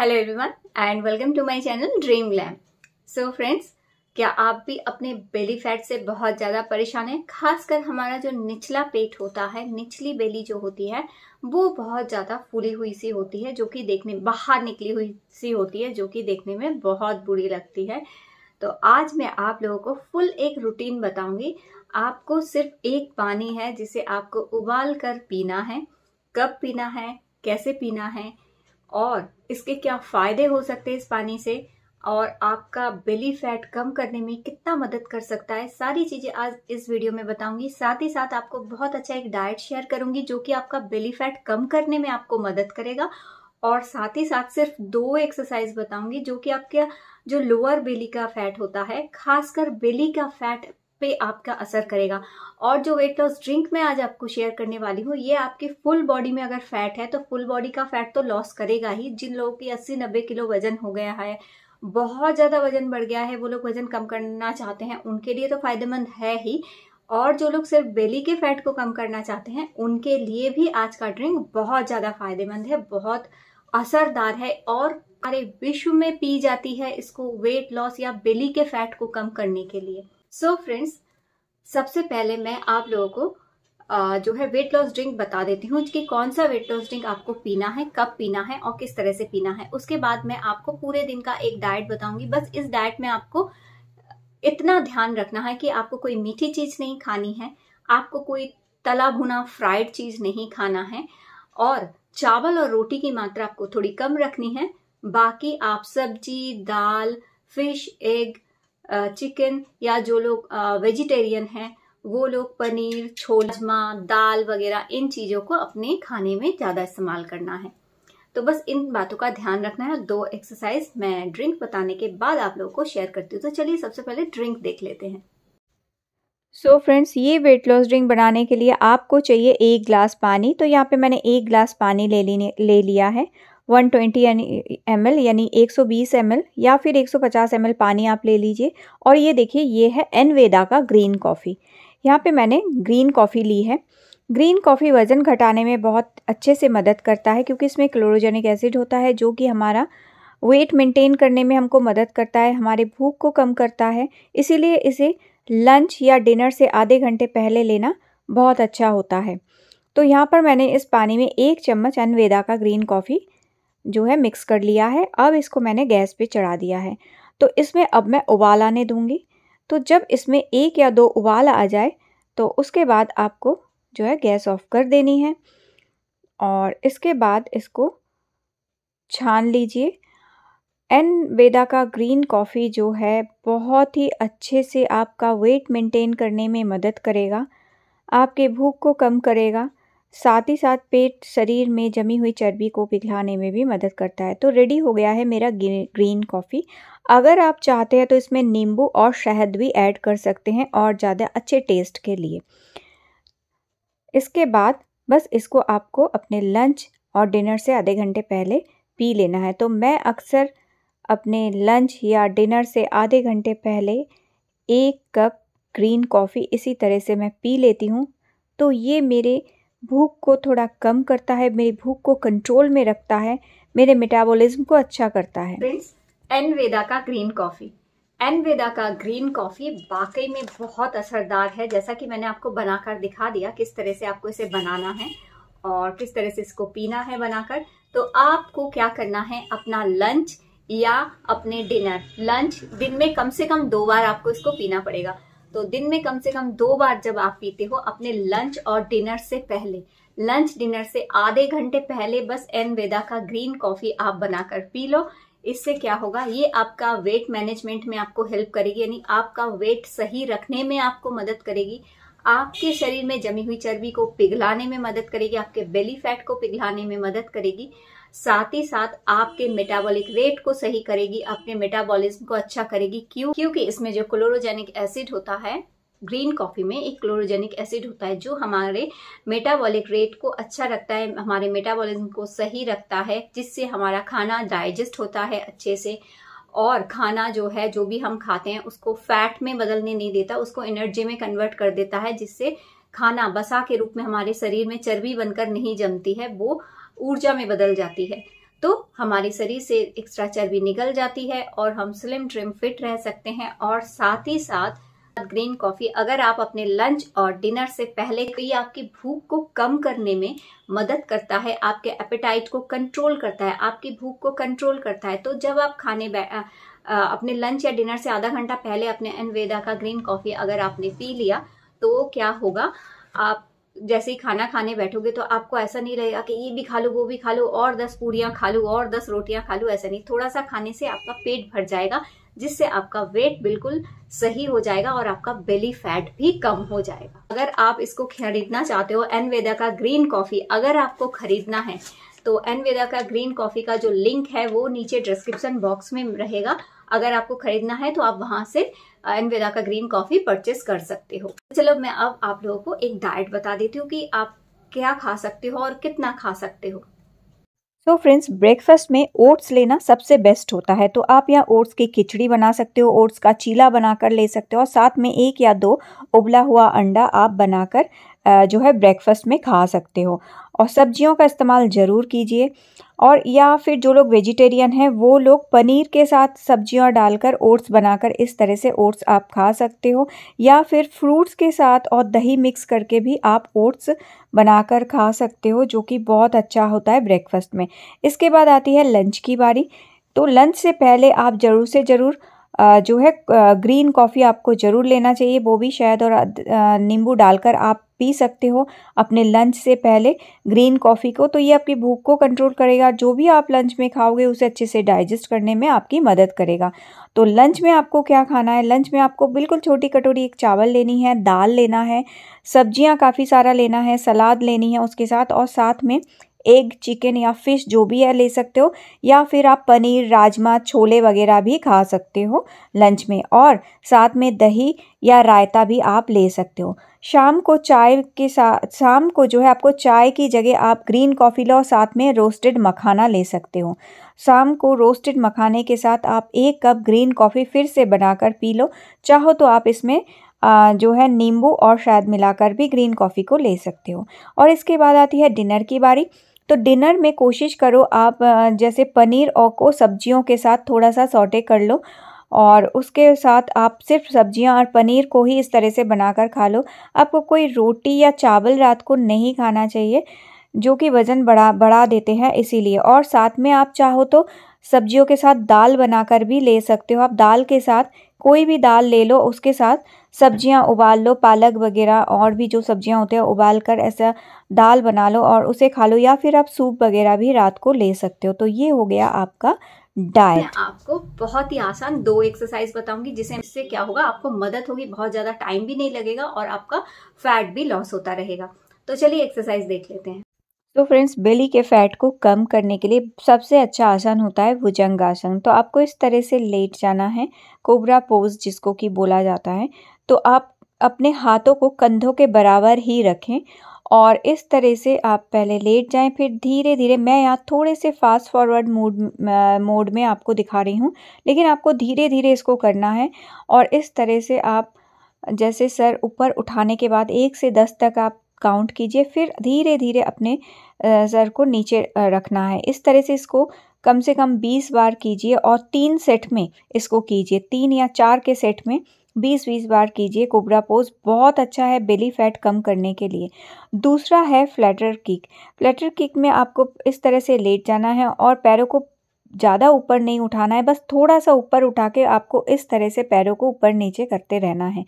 hello everyone and welcome to my channel dream लैम so friends क्या आप भी अपने बेली फैट से बहुत ज़्यादा परेशान हैं खासकर हमारा जो निचला पेट होता है निचली बेली जो होती है वो बहुत ज़्यादा फूली हुई सी होती है जो कि देखने बाहर निकली हुई सी होती है जो कि देखने में बहुत बुरी लगती है तो आज मैं आप लोगों को फुल एक रूटीन बताऊंगी आपको सिर्फ एक पानी है जिसे आपको उबाल कर पीना है कब पीना है कैसे पीना है और इसके क्या फ़ायदे हो सकते हैं इस पानी से और आपका बेली फैट कम करने में कितना मदद कर सकता है सारी चीज़ें आज इस वीडियो में बताऊंगी साथ ही साथ आपको बहुत अच्छा एक डाइट शेयर करूंगी जो कि आपका बेली फैट कम करने में आपको मदद करेगा और साथ ही साथ सिर्फ दो एक्सरसाइज बताऊंगी जो कि आपके जो लोअर बेली का फैट होता है खासकर बेली का फैट पे आपका असर करेगा और जो वेट लॉस ड्रिंक मैं आज आपको शेयर करने वाली हूँ ये आपके फुल बॉडी में अगर फैट है तो फुल बॉडी का फैट तो लॉस करेगा ही जिन लोगों की अस्सी नब्बे किलो वजन हो गया है बहुत ज़्यादा वजन बढ़ गया है वो लोग वजन कम करना चाहते हैं उनके लिए तो फायदेमंद है ही और जो लोग सिर्फ बेली के फैट को कम करना चाहते हैं उनके लिए भी आज का ड्रिंक बहुत ज़्यादा फायदेमंद है बहुत असरदार है और अरे विश्व में पी जाती है इसको वेट लॉस या बेली के फैट को कम करने के लिए सो so फ्रेंड्स सबसे पहले मैं आप लोगों को जो है वेट लॉस ड्रिंक बता देती हूँ कि कौन सा वेट लॉस ड्रिंक आपको पीना है कब पीना है और किस तरह से पीना है उसके बाद मैं आपको पूरे दिन का एक डाइट बताऊंगी बस इस डाइट में आपको इतना ध्यान रखना है कि आपको कोई मीठी चीज नहीं खानी है आपको कोई तला भुना फ्राइड चीज नहीं खाना है और चावल और रोटी की मात्रा आपको थोड़ी कम रखनी है बाकी आप सब्जी दाल फिश एग चिकन या जो लोग वेजिटेरियन हैं वो लोग पनीर छोलमा दाल वगैरह इन चीज़ों को अपने खाने में ज़्यादा इस्तेमाल करना है तो बस इन बातों का ध्यान रखना है दो एक्सरसाइज मैं ड्रिंक बताने के बाद आप लोगों को शेयर करती हूँ तो चलिए सबसे पहले ड्रिंक देख लेते हैं सो so फ्रेंड्स ये वेट लॉस ड्रिंक बनाने के लिए आपको चाहिए एक ग्लास पानी तो यहाँ पे मैंने एक ग्लास पानी ले लेने ले लिया है ट्वेंटी यानी एम यानी एक सौ या फिर एक सौ पानी आप ले लीजिए और ये देखिए ये है एनवेदा का ग्रीन कॉफ़ी यहाँ पे मैंने ग्रीन कॉफ़ी ली है ग्रीन कॉफ़ी वज़न घटाने में बहुत अच्छे से मदद करता है क्योंकि इसमें क्लोरोजेनिक एसिड होता है जो कि हमारा वेट मेंटेन करने में हमको मदद करता है हमारे भूख को कम करता है इसीलिए इसे लंच या डिनर से आधे घंटे पहले लेना बहुत अच्छा होता है तो यहाँ पर मैंने इस पानी में एक चम्मच अनवेदा का ग्रीन कॉफ़ी जो है मिक्स कर लिया है अब इसको मैंने गैस पे चढ़ा दिया है तो इसमें अब मैं उबाल आने दूंगी तो जब इसमें एक या दो उबाल आ जाए तो उसके बाद आपको जो है गैस ऑफ कर देनी है और इसके बाद इसको छान लीजिए एन वेदा का ग्रीन कॉफ़ी जो है बहुत ही अच्छे से आपका वेट मेंटेन करने में मदद करेगा आपके भूख को कम करेगा साथ ही साथ पेट शरीर में जमी हुई चर्बी को पिघलाने में भी मदद करता है तो रेडी हो गया है मेरा ग्रीन कॉफ़ी अगर आप चाहते हैं तो इसमें नींबू और शहद भी ऐड कर सकते हैं और ज़्यादा अच्छे टेस्ट के लिए इसके बाद बस इसको आपको अपने लंच और डिनर से आधे घंटे पहले पी लेना है तो मैं अक्सर अपने लंच या डिनर से आधे घंटे पहले एक कप ग्रीन कॉफ़ी इसी तरह से मैं पी लेती हूँ तो ये मेरे भूख को थोड़ा कम करता है मेरी भूख को कंट्रोल में रखता है मेरे मेटाबॉलिज्म को अच्छा करता है फ्रेंड्स एनवेदा का ग्रीन कॉफ़ी एनवेदा का ग्रीन कॉफ़ी वाकई में बहुत असरदार है जैसा कि मैंने आपको बनाकर दिखा दिया किस तरह से आपको इसे बनाना है और किस तरह से इसको पीना है बनाकर तो आपको क्या करना है अपना लंच या अपने डिनर लंच दिन में कम से कम दो बार आपको इसको पीना पड़ेगा तो दिन में कम से कम दो बार जब आप पीते हो अपने लंच और डिनर से पहले लंच डिनर से आधे घंटे पहले बस एन वेदा का ग्रीन कॉफी आप बनाकर पी लो इससे क्या होगा ये आपका वेट मैनेजमेंट में आपको हेल्प करेगी यानी आपका वेट सही रखने में आपको मदद करेगी आपके शरीर में जमी हुई चर्बी को पिघलाने में मदद करेगी आपके बेली फैट को पिघलाने में मदद करेगी साथ ही साथ आपके मेटाबॉलिक रेट को सही करेगी अपने मेटाबॉलिज्म को अच्छा करेगी क्यों क्योंकि इसमें जो क्लोरोजेनिक एसिड होता है ग्रीन कॉफ़ी में एक क्लोरोजेनिक एसिड होता है जो हमारे मेटाबॉलिक रेट को अच्छा रखता है हमारे मेटाबॉलिज्म को सही रखता है जिससे हमारा खाना डाइजेस्ट होता है अच्छे से और खाना जो है जो भी हम खाते हैं उसको फैट में बदलने नहीं देता उसको एनर्जी में कन्वर्ट कर देता है जिससे खाना बसा के रूप में हमारे शरीर में चर्बी बनकर नहीं जमती है वो ऊर्जा में बदल जाती है तो हमारे शरीर से एक्स्ट्रा चर्बी निकल जाती है और हम स्लिम ट्रिम फिट रह सकते हैं और साथ ही साथ ग्रीन कॉफी अगर आप अपने लंच और डिनर से पहले ये आपकी भूख को कम करने में मदद करता है आपके एपेटाइट को कंट्रोल करता है आपकी भूख को कंट्रोल करता है तो जब आप खाने अपने लंच या डिनर से आधा घंटा पहले अपने एनवेदा का ग्रीन कॉफी अगर आपने पी लिया तो क्या होगा आप जैसे ही खाना खाने बैठोगे तो आपको ऐसा नहीं रहेगा कि ये भी खा लो वो भी खा लो और दस पूरियां खा लो और दस रोटियां खा लो ऐसा नहीं थोड़ा सा खाने से आपका पेट भर जाएगा जिससे आपका वेट बिल्कुल सही हो जाएगा और आपका बेली फैट भी कम हो जाएगा अगर आप इसको खरीदना चाहते हो एनवेदा का ग्रीन कॉफी अगर आपको खरीदना है तो एनवेदा का ग्रीन कॉफी का जो लिंक है वो नीचे डिस्क्रिप्शन बॉक्स में रहेगा अगर आपको खरीदना है तो आप वहां से एनवेदा का ग्रीन कॉफी परचेस कर सकते हो चलो मैं अब आप लोगों को एक डाइट बता देती हूँ कि आप क्या खा सकते हो और कितना खा सकते हो सो फ्रेंड्स ब्रेकफास्ट में ओट्स लेना सबसे बेस्ट होता है तो आप यहाँ ओट्स की खिचड़ी बना सकते हो ओट्स का चीला बनाकर ले सकते हो और साथ में एक या दो उबला हुआ अंडा आप बनाकर जो है ब्रेकफास्ट में खा सकते हो और सब्जियों का इस्तेमाल ज़रूर कीजिए और या फिर जो लोग वेजिटेरियन हैं वो लोग पनीर के साथ सब्जियां डालकर ओट्स बनाकर इस तरह से ओट्स आप खा सकते हो या फिर फ्रूट्स के साथ और दही मिक्स करके भी आप ओट्स बनाकर खा सकते हो जो कि बहुत अच्छा होता है ब्रेकफास्ट में इसके बाद आती है लंच की बारी तो लंच से पहले आप ज़रूर से ज़रूर जो है ग्रीन कॉफ़ी आपको ज़रूर लेना चाहिए वो भी शायद और नींबू डालकर आप पी सकते हो अपने लंच से पहले ग्रीन कॉफ़ी को तो ये आपकी भूख को कंट्रोल करेगा जो भी आप लंच में खाओगे उसे अच्छे से डाइजेस्ट करने में आपकी मदद करेगा तो लंच में आपको क्या खाना है लंच में आपको बिल्कुल छोटी कटोरी एक चावल लेनी है दाल लेना है सब्जियाँ काफ़ी सारा लेना है सलाद लेनी है उसके साथ और साथ में एग चिकन या फिश जो भी है ले सकते हो या फिर आप पनीर राजमा छोले वगैरह भी खा सकते हो लंच में और साथ में दही या रायता भी आप ले सकते हो शाम को चाय के साथ शाम को जो है आपको चाय की जगह आप ग्रीन कॉफ़ी लो साथ में रोस्टेड मखाना ले सकते हो शाम को रोस्टेड मखाने के साथ आप एक कप ग्रीन कॉफ़ी फिर से बनाकर पी लो चाहो तो आप इसमें आ, जो है नींबू और शायद मिलाकर भी ग्रीन कॉफ़ी को ले सकते हो और इसके बाद आती है डिनर की बारी तो डिनर में कोशिश करो आप जैसे पनीर और को सब्जियों के साथ थोड़ा सा सौटे कर लो और उसके साथ आप सिर्फ सब्जियां और पनीर को ही इस तरह से बनाकर खा लो आपको कोई रोटी या चावल रात को नहीं खाना चाहिए जो कि वज़न बढ़ा बढ़ा देते हैं इसीलिए और साथ में आप चाहो तो सब्जियों के साथ दाल बनाकर भी ले सकते हो आप दाल के साथ कोई भी दाल ले लो उसके साथ सब्जियां उबाल लो पालक वगैरह और भी जो सब्जियां होती हैं उबाल कर ऐसा दाल बना लो और उसे खा लो या फिर आप सूप वगैरह भी रात को ले सकते हो तो ये हो गया आपका डाइट मैं आपको बहुत ही आसान दो एक्सरसाइज बताऊंगी जिसे इससे क्या होगा आपको मदद होगी बहुत ज्यादा टाइम भी नहीं लगेगा और आपका फैट भी लॉस होता रहेगा तो चलिए एक्सरसाइज देख लेते हैं तो फ्रेंड्स बेली के फैट को कम करने के लिए सबसे अच्छा आसन होता है भुजंग आसन तो आपको इस तरह से लेट जाना है कोबरा पोज जिसको कि बोला जाता है तो आप अपने हाथों को कंधों के बराबर ही रखें और इस तरह से आप पहले लेट जाएं फिर धीरे धीरे मैं यहाँ थोड़े से फास्ट फॉरवर्ड मोड मोड में आपको दिखा रही हूँ लेकिन आपको धीरे धीरे इसको करना है और इस तरह से आप जैसे सर ऊपर उठाने के बाद एक से दस तक आप काउंट कीजिए फिर धीरे धीरे अपने सर को नीचे रखना है इस तरह से इसको कम से कम बीस बार कीजिए और तीन सेट में इसको कीजिए तीन या चार के सेट में बीस बीस बार कीजिए कोबरा पोज बहुत अच्छा है बेली फैट कम करने के लिए दूसरा है फ्लैटर किक फ्लैटर किक में आपको इस तरह से लेट जाना है और पैरों को ज़्यादा ऊपर नहीं उठाना है बस थोड़ा सा ऊपर उठा के आपको इस तरह से पैरों को ऊपर नीचे करते रहना है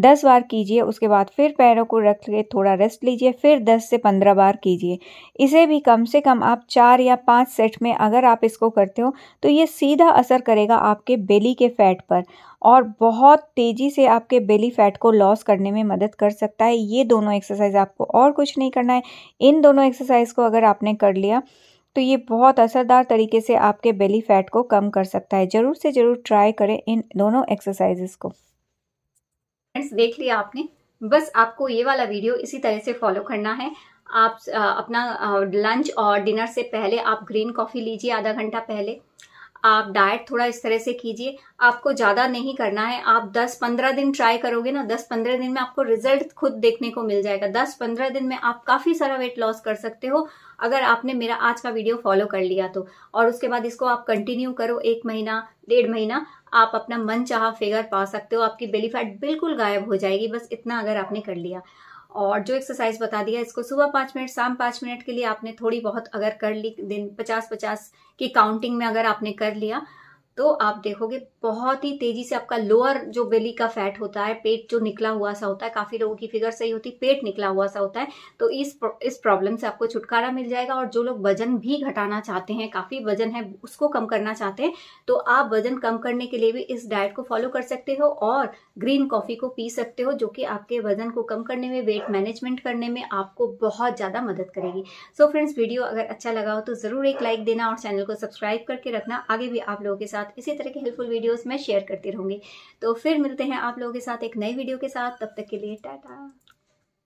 दस बार कीजिए उसके बाद फिर पैरों को रख के थोड़ा रेस्ट लीजिए फिर दस से पंद्रह बार कीजिए इसे भी कम से कम आप चार या पाँच सेट में अगर आप इसको करते हो तो ये सीधा असर करेगा आपके बेली के फैट पर और बहुत तेज़ी से आपके बेली फैट को लॉस करने में मदद कर सकता है ये दोनों एक्सरसाइज आपको और कुछ नहीं करना है इन दोनों एक्सरसाइज को अगर आपने कर लिया तो ये बहुत असरदार तरीके से आपके बेली फैट को कम कर सकता है ज़रूर से ज़रूर ट्राई करें इन दोनों एक्सरसाइजेस को फ्रेंड्स देख लिया आपने बस आपको ये वाला वीडियो इसी तरह से फॉलो करना है आप अपना लंच और डिनर से पहले आप ग्रीन कॉफ़ी लीजिए आधा घंटा पहले आप डाइट थोड़ा इस तरह से कीजिए आपको ज़्यादा नहीं करना है आप 10-15 दिन ट्राई करोगे ना 10-15 दिन में आपको रिजल्ट खुद देखने को मिल जाएगा 10-15 दिन में आप काफ़ी सारा वेट लॉस कर सकते हो अगर आपने मेरा आज का वीडियो फॉलो कर लिया तो और उसके बाद इसको आप कंटिन्यू करो एक महीना डेढ़ महीना आप अपना मन चाह फिगर पा सकते हो आपकी बेलीफैट बिल्कुल गायब हो जाएगी बस इतना अगर आपने कर लिया और जो एक्सरसाइज बता दिया इसको सुबह पांच मिनट शाम पांच मिनट के लिए आपने थोड़ी बहुत अगर कर ली दिन पचास पचास की काउंटिंग में अगर आपने कर लिया तो आप देखोगे बहुत ही तेजी से आपका लोअर जो बेली का फैट होता है पेट जो निकला हुआ सा होता है काफी लोगों की फिगर सही होती है पेट निकला हुआ सा होता है तो इस इस प्रॉब्लम से आपको छुटकारा मिल जाएगा और जो लोग वजन भी घटाना चाहते हैं काफी वजन है उसको कम करना चाहते हैं तो आप वजन कम करने के लिए भी इस डाइट को फॉलो कर सकते हो और ग्रीन कॉफी को पी सकते हो जो कि आपके वजन को कम करने में वेट मैनेजमेंट करने में आपको बहुत ज्यादा मदद करेगी सो फ्रेंड्स वीडियो अगर अच्छा लगा हो तो जरूर एक लाइक देना और चैनल को सब्सक्राइब करके रखना आगे भी आप लोगों के साथ साथ इसी तरह की हेल्पफुल वीडियोस मैं शेयर करती रहूँगी तो फिर मिलते हैं आप लोगों के साथ एक नई वीडियो के साथ तब तक के लिए टाटा